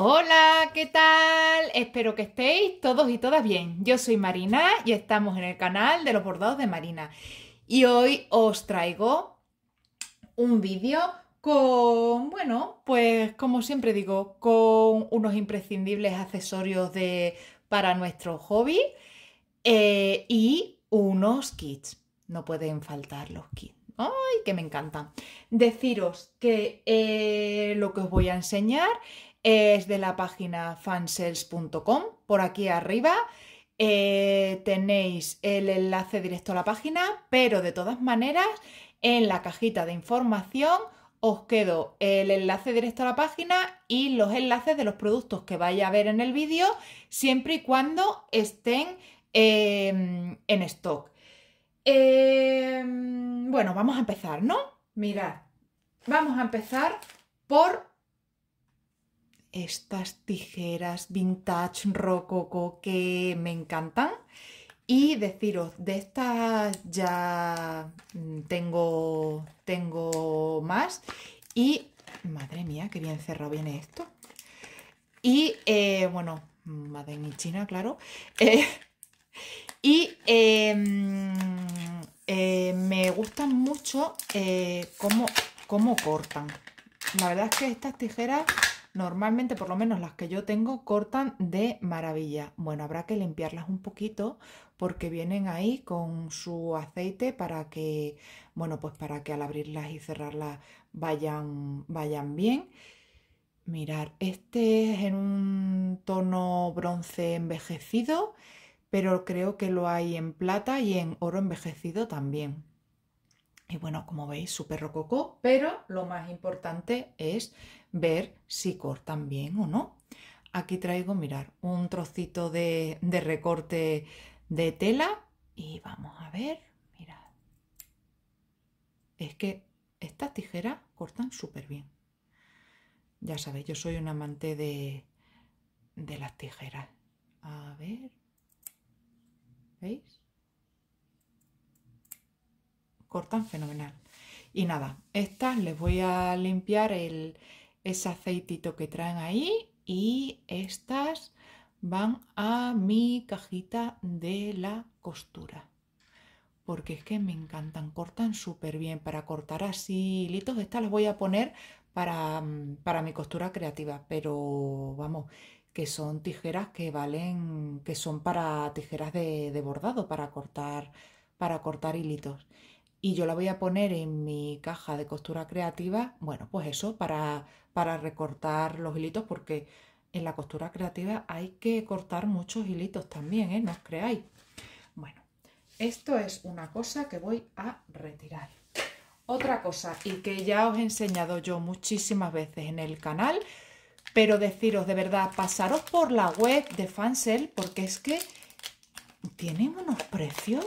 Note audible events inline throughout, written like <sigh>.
Hola, ¿qué tal? Espero que estéis todos y todas bien. Yo soy Marina y estamos en el canal de los bordados de Marina. Y hoy os traigo un vídeo con, bueno, pues como siempre digo, con unos imprescindibles accesorios de, para nuestro hobby eh, y unos kits. No pueden faltar los kits. ¡Ay, que me encantan! Deciros que eh, lo que os voy a enseñar es de la página fansales.com. Por aquí arriba eh, tenéis el enlace directo a la página, pero de todas maneras en la cajita de información os quedo el enlace directo a la página y los enlaces de los productos que vaya a ver en el vídeo, siempre y cuando estén em, en stock. Em, bueno, vamos a empezar, ¿no? Mirad, vamos a empezar por estas tijeras vintage rococo que me encantan. Y deciros, de estas ya mm, tengo, tengo más. Y, madre mía, que bien cerrado viene esto. Y, eh, bueno, madre mía China, claro. <laughs> Eh, y em, eh, me gustan mucho como cómo cortan. La verdad es que estas tijeras Normalmente, por lo menos las que yo tengo, cortan de maravilla. Bueno, habrá que limpiarlas un poquito porque vienen ahí con su aceite para que, bueno, pues para que al abrirlas y cerrarlas vayan, vayan bien. Mirar, este es en un tono bronce envejecido, pero creo que lo hay en plata y en oro envejecido también. Y bueno, como veis, súper rococó, pero lo más importante es ver si cortan bien o no. Aquí traigo, mirar, un trocito de, recorte de tela y vamos a ver, mirad. Es que estas tijeras cortan súper bien. Ya sabéis, yo soy un amante de, de las tijeras. A ver, ¿veis? cortan fenomenal. Y nada, estas les voy a limpiar el, ese aceitito que traen ahí y estas van a mi cajita de la costura. Porque es que me encantan, cortan súper bien. Para cortar así hilitos, estas las voy a poner mm, para, mi costura creativa. Pero vamos, que son tijeras que valen, que son para tijeras de, de bordado, para cortar, para cortar hilitos y yo la voy a poner en mi caja de costura creativa, bueno, pues eso, para, para recortar los hilitos, porque en la costura creativa hay que cortar muchos hilitos también, ¿eh? No os creáis. Bueno, esto es una cosa que voy a retirar. Otra cosa, y que ya os he enseñado yo muchísimas veces en el canal, pero deciros de verdad, pasaros por la web de Fansell, porque es que tienen unos precios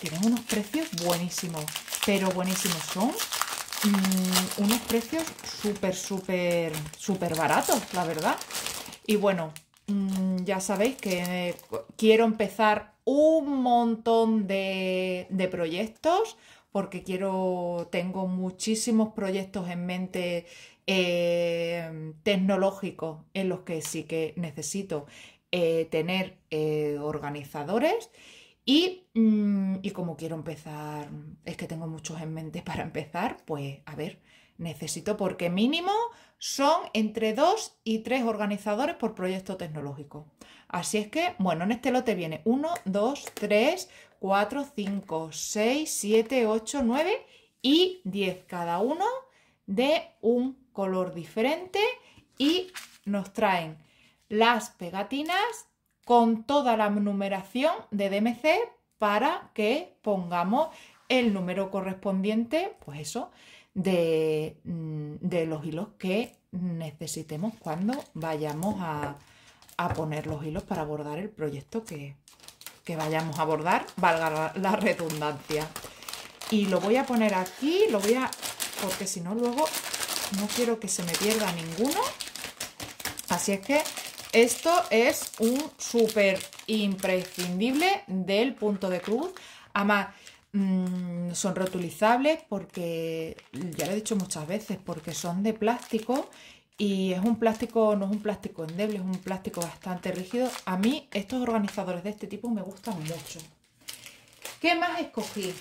tienen unos precios buenísimos, pero buenísimos son mm, unos precios súper, súper, súper baratos, la verdad. Y bueno, mm, ya sabéis que eh, quiero empezar un montón de, proyectos porque quiero, tengo muchísimos proyectos en mente eh, tecnológicos en los que sí que necesito eh, tener organizadores y, mm, y, como quiero empezar, es que tengo muchos en mente para empezar, pues a ver, necesito porque mínimo son entre dos y tres organizadores por proyecto tecnológico. Así es que, bueno, en este lote viene 1, 2, 3, 4, 5, 6, 7, 8, 9 y 10 cada uno de un color diferente y nos traen las pegatinas con toda la numeración de DMC para que pongamos el número correspondiente, pues eso, de, mm, los hilos que necesitemos cuando vayamos a, poner los hilos para abordar el proyecto que, vayamos a abordar, valga la, la redundancia. Y lo voy a poner aquí, lo voy a... porque si no luego no quiero que se me pierda ninguno. Así es que esto es un súper imprescindible del punto de cruz. Además, mm, son rotulizables porque, ya lo he dicho muchas veces, porque son de plástico y es un plástico, no es un plástico endeble, es un plástico bastante rígido. A mí estos organizadores de este tipo me gustan mucho. ¿Qué más escogí?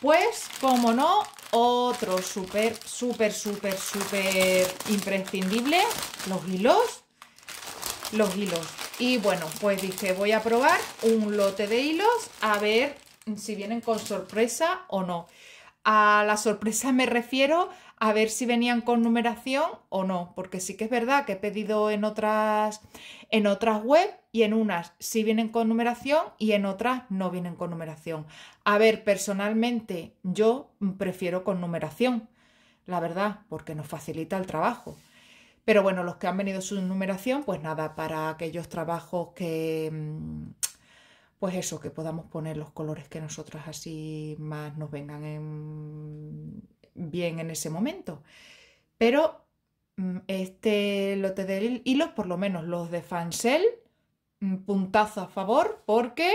Pues, como no, otro súper, súper, súper, súper imprescindible, los hilos los hilos. Y bueno, pues dije, voy a probar un lote de hilos a ver si vienen con sorpresa o no. A la sorpresa me refiero a ver si venían con numeración o no, porque sí que es verdad que he pedido en otras, en otras web y en unas sí vienen con numeración y en otras no vienen con numeración. A ver, personalmente yo prefiero con numeración, la verdad, porque nos facilita el trabajo. Pero bueno, los que han venido su numeración, pues nada, para aquellos trabajos que, mm, pues eso, que podamos poner los colores que nosotras así más nos vengan bien en ese momento. Pero mm, este lote de hilos, por lo menos los de Fancel, puntazo a favor porque,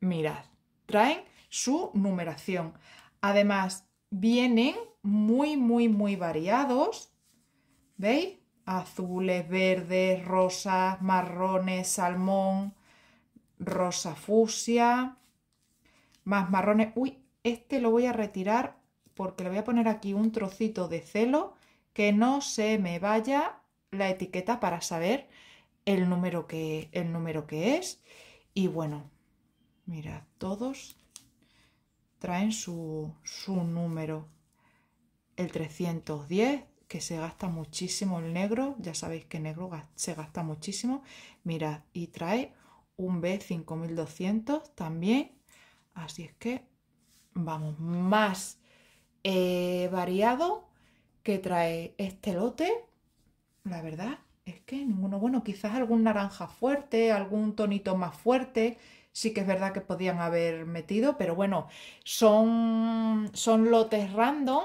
mirad, traen su numeración. Además, vienen muy, muy, muy variados ¿Veis? Azules, verdes, rosas, marrones, salmón, rosa fusia, más marrones. Uy, este lo voy a retirar porque le voy a poner aquí un trocito de celo que no se me vaya la etiqueta para saber el número que, el número que es. Y bueno, mira, todos traen su, su número. El 310, que se gasta muchísimo el negro, ya sabéis que negro se gasta muchísimo, mirad, y trae un B5200 también, así es que vamos, más eh, variado que trae este lote, la verdad es que ninguno, bueno, quizás algún naranja fuerte, algún tonito más fuerte, sí que es verdad que podían haber metido, pero bueno, son, son lotes random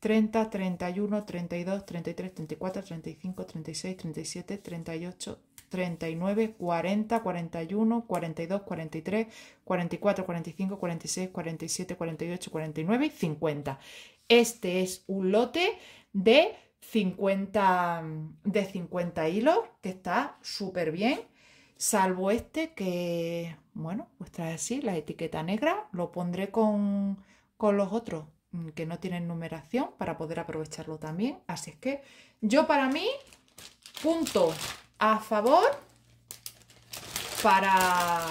30, 31, 32, 33, 34, 35, 36, 37, 38, 39, 40, 41, 42, 43, 44, 45, 46, 47, 48, 49 y 50. Este es un lote de 50, de 50 hilos que está súper bien, salvo este que, bueno, pues trae así la etiqueta negra, lo pondré con, con los otros Mm, que no tienen numeración para poder aprovecharlo también. Así es que yo para mí, punto a favor para,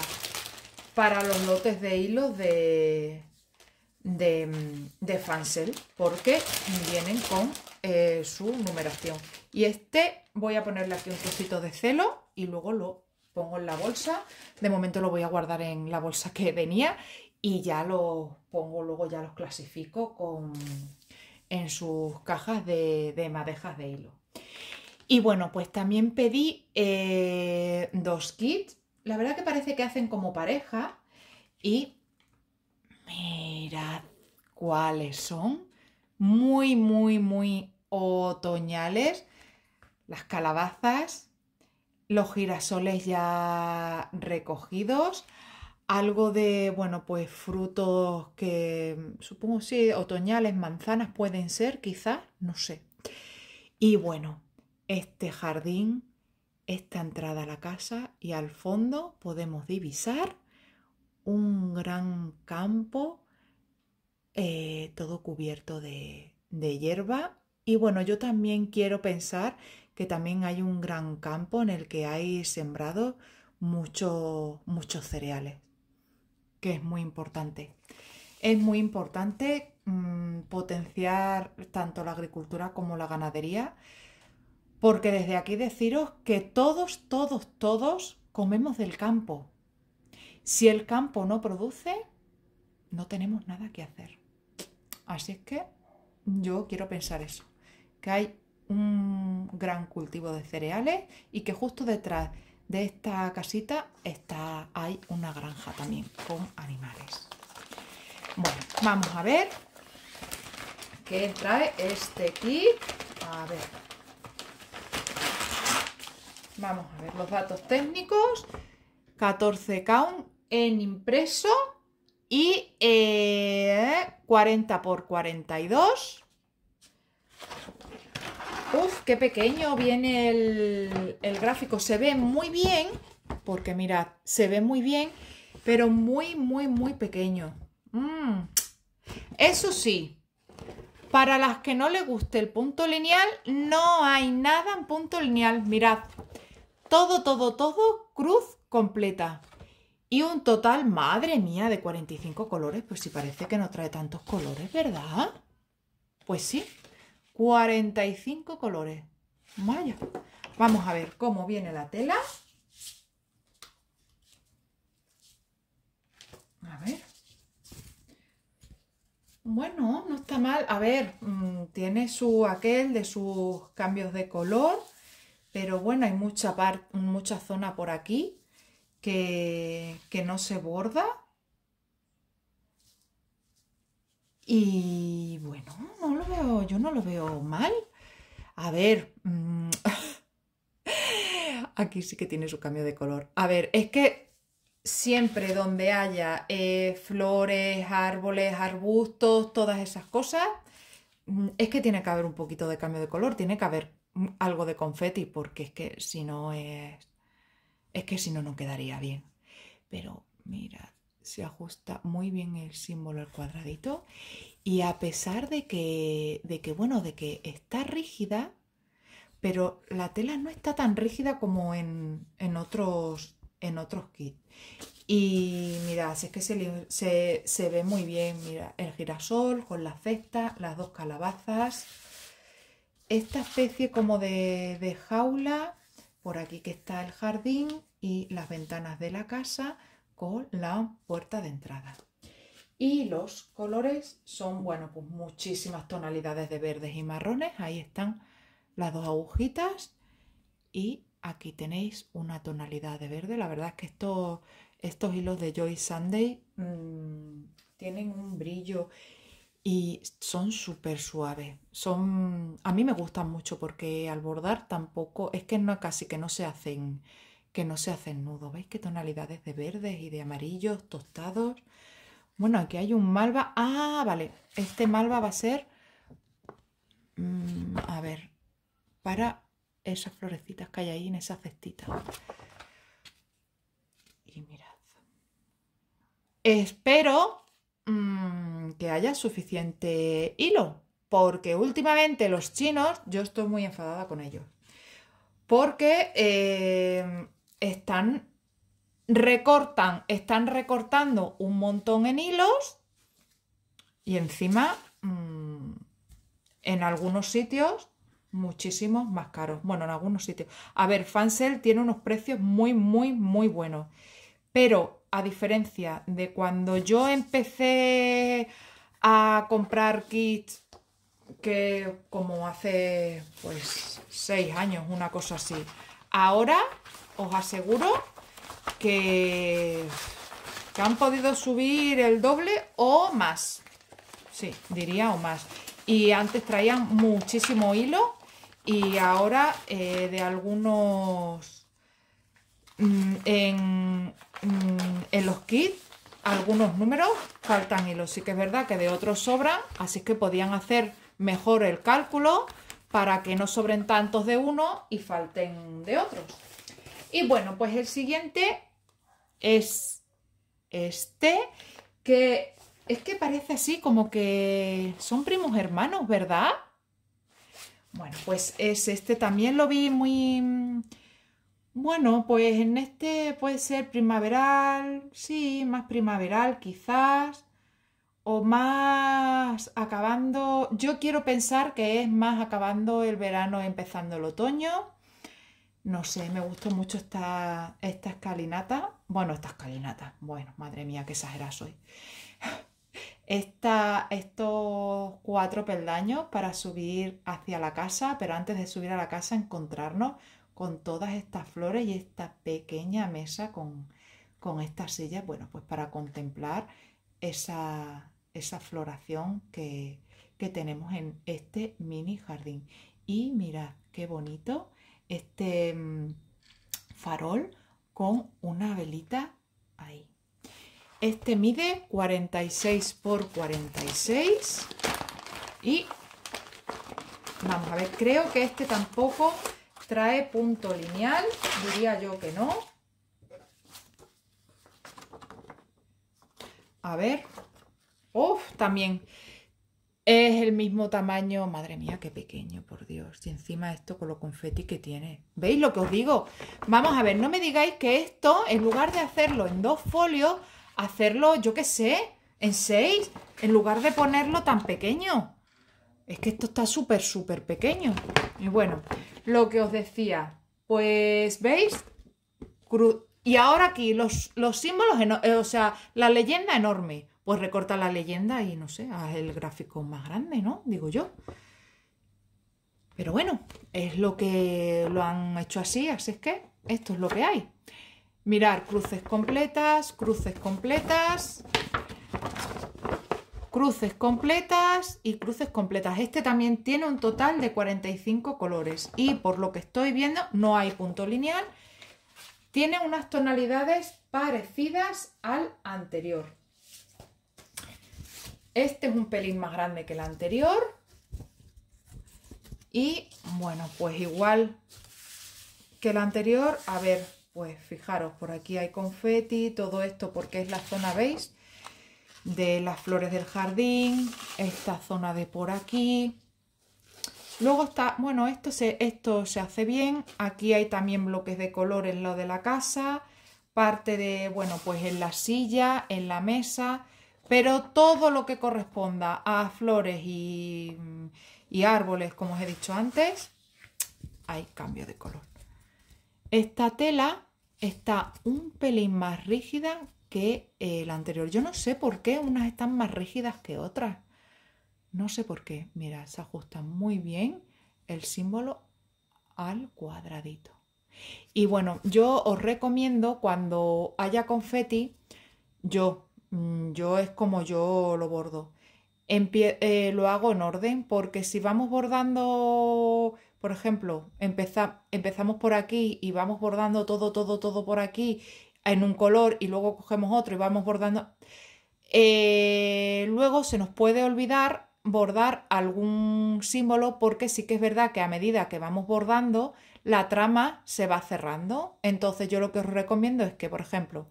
para los lotes de hilos de, de, mm, porque vienen con eh, su numeración. Y este voy a ponerle aquí un trocito de celo y luego lo pongo en la bolsa. De momento lo voy a guardar en la bolsa que venía y ya los pongo, luego ya los clasifico con, en sus cajas de, madejas de hilo. Y bueno, pues también pedí eh, dos kits. La verdad que parece que hacen como pareja. Y mirad cuáles son. Muy, muy, muy otoñales. Las calabazas, los girasoles ya recogidos, algo de, bueno, pues frutos que mm, supongo sí, otoñales, manzanas pueden ser, quizás, no sé. Y bueno, este jardín, esta entrada a la casa y al fondo podemos divisar un gran campo eh, todo cubierto de, de hierba. Y bueno, yo también quiero pensar que también hay un gran campo en el que hay sembrado muchos muchos cereales que es muy importante. Es muy importante mm, potenciar tanto la agricultura como la ganadería, porque desde aquí deciros que todos, todos, todos comemos del campo. Si el campo no produce, no tenemos nada que hacer. Así es que yo quiero pensar eso, que hay un gran cultivo de cereales y que justo detrás de esta casita está, hay una granja también con animales. Bueno, vamos a ver qué trae este kit. A ver. Vamos a ver los datos técnicos. 14 count en impreso y 40 eh, por 42 Uf, qué pequeño viene el, gráfico. Se ve muy bien, porque mirad, se ve muy bien, pero muy, muy, muy pequeño. Mm. Eso sí, para las que no le guste el punto lineal, no hay nada en punto lineal. Mirad, todo, todo, todo, cruz completa. Y un total, madre mía, de 45 colores. Pues si parece que no trae tantos colores, ¿verdad? Pues sí. 45 colores. Vaya. Vamos a ver cómo viene la tela. A ver. Bueno, no está mal. A ver, mm, tiene su aquel de sus cambios de color, pero bueno, hay mucha, parte mucha zona por aquí que, que no se borda Y bueno, no lo veo, yo no lo veo mal. A ver, mm, <laughs> aquí sí que tiene su cambio de color. A ver, es que siempre donde haya eh, flores, árboles, arbustos, todas esas cosas, mm, es que tiene que haber un poquito de cambio de color, tiene que haber mm, algo de confeti, porque es que si no es... Es que si no, no quedaría bien. Pero mira, se ajusta muy bien el símbolo el cuadradito y a pesar de que, bueno, de que está rígida, pero la tela no está tan rígida como en, otros, en otros kits. Y mira, es que se, ve muy bien, mira, el girasol con la cesta, las dos calabazas, esta especie como de, de jaula, por aquí que está el jardín y las ventanas de la casa, con la puerta de entrada. Y los colores son, bueno, pues muchísimas tonalidades de verdes y marrones. Ahí están las dos agujitas y aquí tenéis una tonalidad de verde. La verdad es que estos, estos hilos de Joy Sunday mm, tienen un brillo y son súper suaves. Son, a mí me gustan mucho porque al bordar tampoco, es que no, casi que no se hacen que no se hacen nudo. ¿Veis qué tonalidades de verdes y de amarillos tostados? Bueno, aquí hay un malva. Ah, vale. Este malva va a ser... Mm, a ver. Para esas florecitas que hay ahí en esa cestita. Y mirad. Espero mm, que haya suficiente hilo. Porque últimamente los chinos, yo estoy muy enfadada con ellos. Porque... Eh, están recortan, están recortando un montón en hilos y encima mm, en algunos sitios muchísimos más caros. Bueno, en algunos sitios. A ver, Fansell tiene unos precios muy, muy, muy buenos. Pero a diferencia de cuando yo empecé a comprar kits que como hace pues seis años, una cosa así. Ahora os aseguro que, han podido subir el doble o más. Sí, diría o más. Y antes traían muchísimo hilo y ahora eh, de algunos... Mm, en, mm, en los kits algunos números faltan hilos. Sí que es verdad que de otros sobran, así que podían hacer mejor el cálculo para que no sobren tantos de uno y falten de otros. Y bueno, pues el siguiente es este, que es que parece así como que son primos hermanos, ¿verdad? Bueno, pues es este también lo vi muy... Bueno, pues en este puede ser primaveral, sí, más primaveral quizás, o más acabando, yo quiero pensar que es más acabando el verano, empezando el otoño, no sé, me gustó mucho esta, esta escalinata. Bueno, esta escalinata. Bueno, madre mía, qué exagerada soy. <laughs> Esta, estos cuatro peldaños para subir hacia la casa, pero antes de subir a la casa encontrarnos con todas estas flores y esta pequeña mesa con, con estas sillas, bueno, pues para contemplar esa, esa floración que, que tenemos en este mini jardín. Y mirad qué bonito este mm, farol con una velita ahí. Este mide 46 por 46 y vamos a ver, creo que este tampoco trae punto lineal, diría yo que no. A ver, uff, también es el mismo tamaño, madre mía, qué pequeño, por Dios. Y encima esto con lo confeti que tiene. ¿Veis lo que os digo? Vamos a ver, no me digáis que esto, en lugar de hacerlo en dos folios, hacerlo, yo qué sé, en seis, en lugar de ponerlo tan pequeño. Es que esto está súper, súper pequeño. Y bueno, lo que os decía, pues, ¿veis? y ahora aquí, los, los símbolos, eh, o sea, la leyenda enorme pues recorta la leyenda y no sé, haz el gráfico más grande, ¿no? Digo yo. Pero bueno, es lo que lo han hecho así, así es que esto es lo que hay. Mirar, cruces completas, cruces completas, cruces completas y cruces completas. Este también tiene un total de 45 colores y por lo que estoy viendo no hay punto lineal. Tiene unas tonalidades parecidas al anterior. Este es un pelín más grande que el anterior. Y bueno, pues igual que el anterior, a ver, pues fijaros, por aquí hay confeti, todo esto porque es la zona, ¿veis? De las flores del jardín, esta zona de por aquí. Luego está, bueno, esto se, esto se hace bien. Aquí hay también bloques de color en lo de la casa. Parte de, bueno, pues en la silla, en la mesa. Pero todo lo que corresponda a flores y, árboles, como os he dicho antes, hay cambio de color. Esta tela está un pelín más rígida que la anterior. Yo no sé por qué unas están más rígidas que otras. No sé por qué. Mira, se ajusta muy bien el símbolo al cuadradito. Y bueno, yo os recomiendo cuando haya confeti, yo Mm, yo es como yo lo bordo. Eh, lo hago en orden porque si vamos bordando, por ejemplo, empezamos por aquí y vamos bordando todo, todo, todo por aquí en un color y luego cogemos otro y vamos bordando, eh, luego se nos puede olvidar bordar algún símbolo porque sí que es verdad que a medida que vamos bordando la trama se va cerrando. Entonces yo lo que os recomiendo es que, por ejemplo,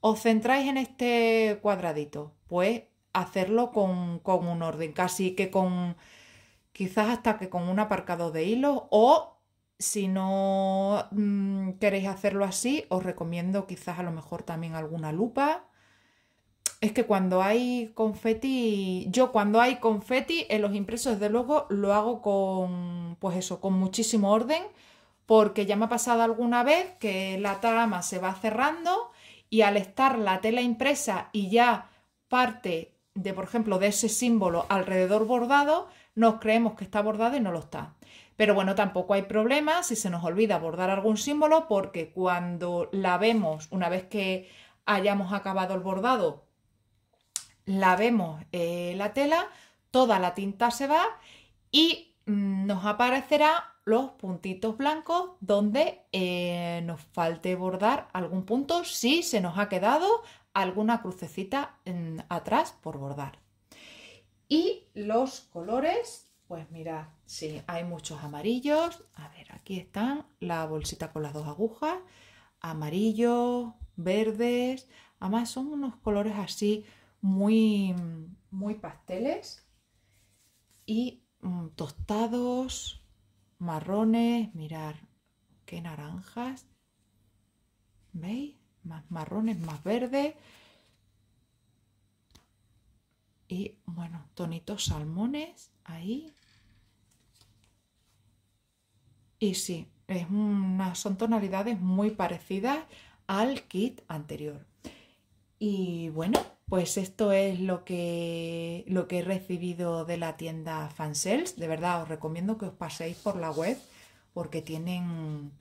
os centráis en este cuadradito, pues hacerlo con, con un orden, casi que con, quizás hasta que con un aparcado de hilos o si no mm, queréis hacerlo así, os recomiendo quizás a lo mejor también alguna lupa. Es que cuando hay confeti, yo cuando hay confeti en los impresos, desde luego lo hago con, pues eso, con muchísimo orden, porque ya me ha pasado alguna vez que la trama se va cerrando y al estar la tela impresa y ya parte de, por ejemplo, de ese símbolo alrededor bordado, nos creemos que está bordado y no lo está. Pero bueno, tampoco hay problema si se nos olvida bordar algún símbolo porque cuando la vemos, una vez que hayamos acabado el bordado, la vemos eh, la tela, toda la tinta se va y mm, nos aparecerá los puntitos blancos donde eh, nos falte bordar algún punto si se nos ha quedado alguna crucecita atrás por bordar. Y los colores, pues mirad, sí, hay muchos amarillos. A ver, aquí están la bolsita con las dos agujas. Amarillos, verdes. Además son unos colores así muy, muy pasteles y mm, tostados marrones, mirar qué naranjas, ¿veis? Más marrones, más verdes y bueno, tonitos salmones ahí. Y sí, es son tonalidades muy parecidas al kit anterior. Y bueno, pues esto es lo que, lo que he recibido de la tienda Fansels. De verdad, os recomiendo que os paséis por la web porque tienen,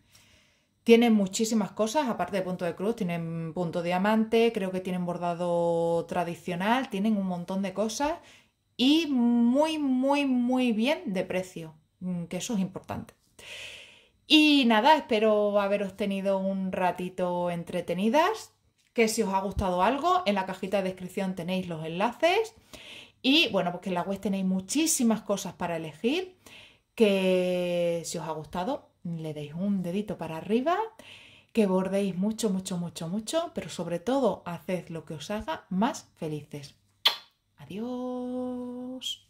tienen muchísimas cosas, aparte de punto de cruz, tienen punto diamante, creo que tienen bordado tradicional, tienen un montón de cosas y muy, muy, muy bien de precio, mm, que eso es importante. Y nada, espero haberos tenido un ratito entretenidas que si os ha gustado algo, en la cajita de descripción tenéis los enlaces. Y bueno, porque pues en la web tenéis muchísimas cosas para elegir, que si os ha gustado, le deis un dedito para arriba, que bordéis mucho, mucho, mucho, mucho, pero sobre todo haced lo que os haga más felices. Adiós.